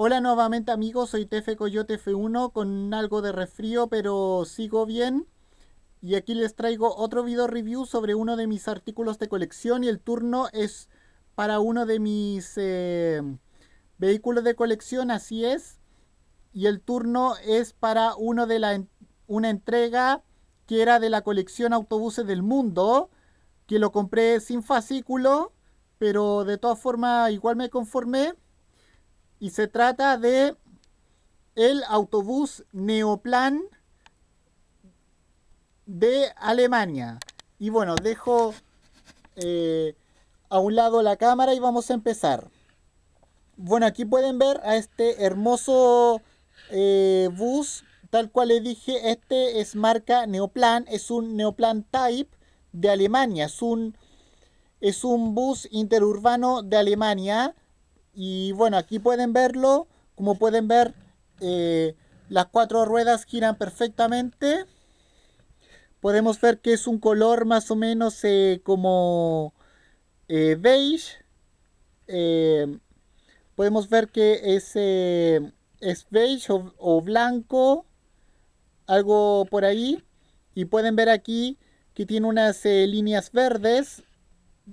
Hola nuevamente amigos, soy Tefe Coyote F1 con algo de resfrío, pero sigo bien. Y aquí les traigo otro video review sobre uno de mis artículos de colección y el turno es para uno de mis eh, vehículos de colección, así es. Y el turno es para uno de la, una entrega que era de la colección Autobuses del Mundo, que lo compré sin fascículo, pero de todas formas igual me conformé y se trata de el autobús Neoplan de Alemania. Y bueno, dejo eh, a un lado la cámara y vamos a empezar. Bueno, aquí pueden ver a este hermoso eh, bus. Tal cual le dije, este es marca Neoplan. Es un Neoplan Type de Alemania. Es un, es un bus interurbano de Alemania y bueno, aquí pueden verlo, como pueden ver, eh, las cuatro ruedas giran perfectamente. Podemos ver que es un color más o menos eh, como eh, beige. podemos ver que es, beige o blanco, algo por ahí. Y pueden ver aquí que tiene unas líneas verdes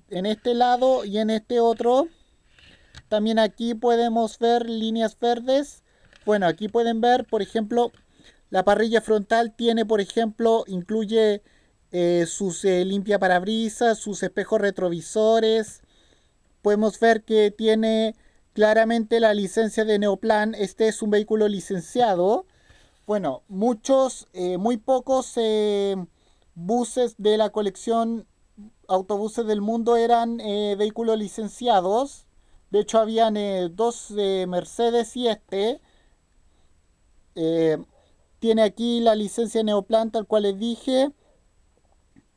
en este lado y en este otro. También aquí podemos ver líneas verdes. Bueno, aquí pueden ver, por ejemplo, la parrilla frontal tiene, por ejemplo, incluye eh, sus eh, limpia parabrisas, sus espejos retrovisores. Podemos ver que tiene claramente la licencia de Neoplan. Este es un vehículo licenciado. Bueno, muchos, eh, muy pocos buses de la colección autobuses del mundo eran vehículos licenciados. De hecho, habían eh, dos eh, Mercedes y este. Eh, tiene aquí la licencia Neoplanta, tal cual les dije.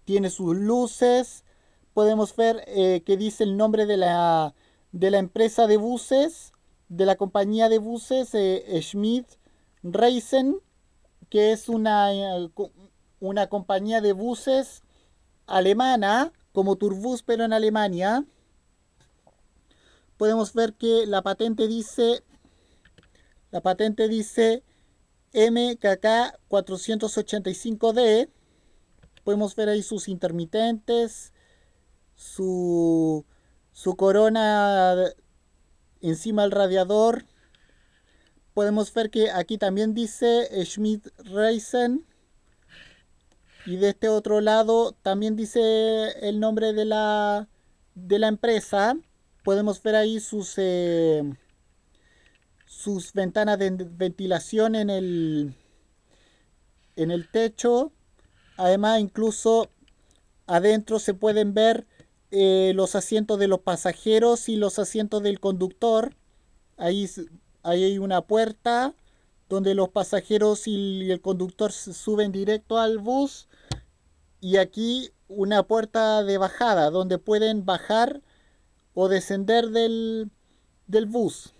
Tiene sus luces. Podemos ver que dice el nombre de la, de la empresa de buses, de la compañía de buses Schmidt Reisen, que es una, una compañía de buses alemana, como Turbus, pero en Alemania podemos ver que la patente dice la patente dice MKK 485D. Podemos ver ahí sus intermitentes, su, corona encima del radiador. Podemos ver que aquí también dice Schmidt Reisen. Y de este otro lado también dice el nombre de la, de la empresa podemos ver ahí sus, eh, sus ventanas de ventilación en el, en el techo. Además, incluso adentro se pueden ver eh, los asientos de los pasajeros y los asientos del conductor. Ahí, ahí hay una puerta donde los pasajeros y el conductor suben directo al bus. Y aquí una puerta de bajada donde pueden bajar o descender del, bus.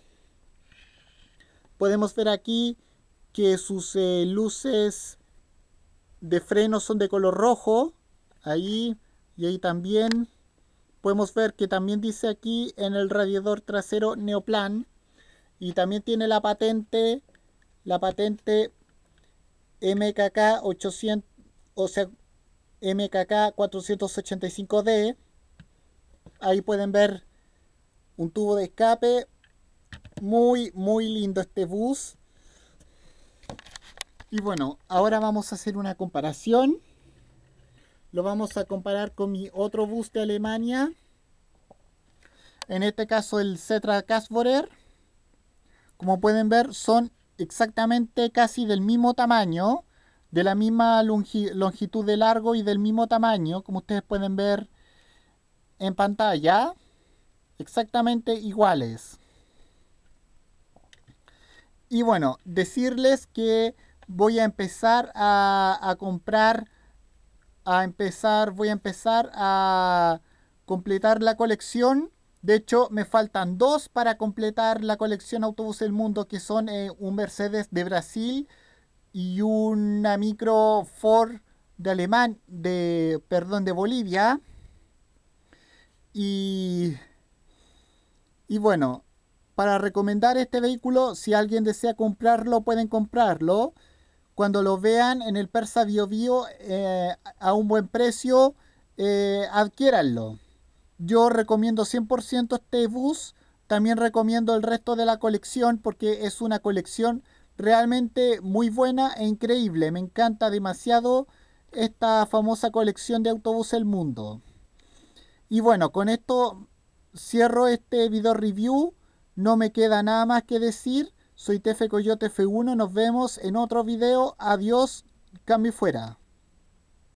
Podemos ver aquí que sus eh, luces de freno son de color rojo. Ahí y ahí también podemos ver que también dice aquí en el radiador trasero Neoplan. Y también tiene la patente, la patente MKK 800, o sea, MKK 485D. Ahí pueden ver un tubo de escape. Muy, muy lindo este bus. Y bueno, ahora vamos a hacer una comparación. Lo vamos a comparar con mi otro bus de Alemania. En este caso el Cetra Casborer. Como pueden ver, son exactamente casi del mismo tamaño, de la misma longitud de largo y del mismo tamaño, como ustedes pueden ver en pantalla exactamente iguales. Y bueno, decirles que voy a empezar a, comprar, a empezar, voy a empezar a completar la colección. De hecho, me faltan dos para completar la colección Autobús del Mundo, que son eh, un Mercedes de Brasil y una micro Ford de Alemán, de, perdón, de Bolivia. Y y bueno, para recomendar este vehículo, si alguien desea comprarlo, pueden comprarlo. Cuando lo vean en el Persa Bio, Bio eh, a un buen precio, eh, adquiéranlo. Yo recomiendo 100% este bus. También recomiendo el resto de la colección porque es una colección realmente muy buena e increíble. Me encanta demasiado esta famosa colección de autobús El Mundo. Y bueno, con esto cierro este video review. No me queda nada más que decir. Soy TF Coyote F1. Nos vemos en otro video. Adiós. Cambio fuera.